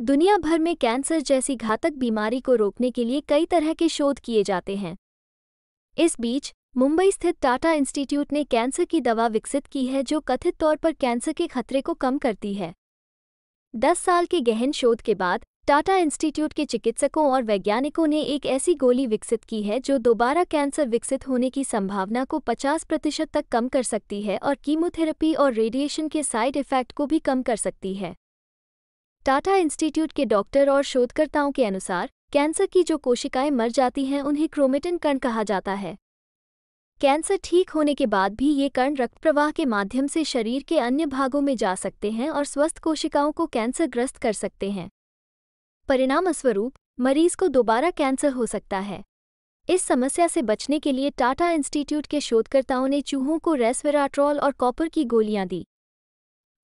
दुनिया भर में कैंसर जैसी घातक बीमारी को रोकने के लिए कई तरह के शोध किए जाते हैं इस बीच मुंबई स्थित टाटा इंस्टीट्यूट ने कैंसर की दवा विकसित की है जो कथित तौर पर कैंसर के खतरे को कम करती है दस साल के गहन शोध के बाद टाटा इंस्टीट्यूट के चिकित्सकों और वैज्ञानिकों ने एक ऐसी गोली विकसित की है जो दोबारा कैंसर विकसित होने की संभावना को 50 प्रतिशत तक कम कर सकती है और कीमोथेरेपी और रेडिएशन के साइड इफेक्ट को भी कम कर सकती है टाटा इंस्टीट्यूट के डॉक्टर और शोधकर्ताओं के अनुसार कैंसर की जो कोशिकाएं मर जाती हैं उन्हें क्रोमेटिन कर्ण कहा जाता है कैंसर ठीक होने के बाद भी ये कर्ण रक्त प्रवाह के माध्यम से शरीर के अन्य भागों में जा सकते हैं और स्वस्थ कोशिकाओं को कैंसरग्रस्त कर सकते हैं परिणामस्वरूप मरीज को दोबारा कैंसर हो सकता है इस समस्या से बचने के लिए टाटा इंस्टीट्यूट के शोधकर्ताओं ने चूहों को रेस्वेराट्रॉल और कॉपर की गोलियां दी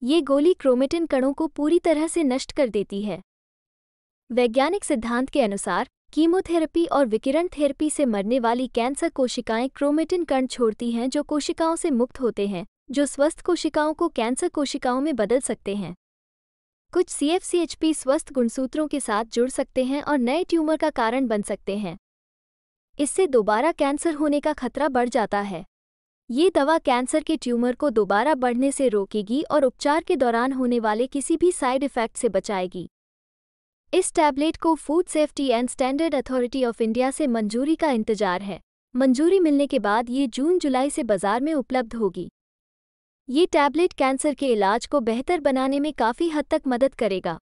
ये गोली क्रोमेटिन कणों को पूरी तरह से नष्ट कर देती है वैज्ञानिक सिद्धांत के अनुसार कीमोथेरेपी और विकिरण थेरेपी से मरने वाली कैंसर कोशिकाएं क्रोमेटिन कण छोड़ती हैं जो कोशिकाओं से मुक्त होते हैं जो स्वस्थ कोशिकाओं को कैंसर कोशिकाओं में बदल सकते हैं कुछ सीएफसीएचपी स्वस्थ गुणसूत्रों के साथ जुड़ सकते हैं और नए ट्यूमर का कारण बन सकते हैं इससे दोबारा कैंसर होने का खतरा बढ़ जाता है ये दवा कैंसर के ट्यूमर को दोबारा बढ़ने से रोकेगी और उपचार के दौरान होने वाले किसी भी साइड इफेक्ट से बचाएगी इस टैबलेट को food safety and standard authority of India से मंजूरी का इंतजार है मंजूरी मिलने के बाद ये जून जुलाई से बाजार में उपलब्ध होगी ये टैबलेट कैंसर के इलाज को बेहतर बनाने में काफ़ी हद तक मदद करेगा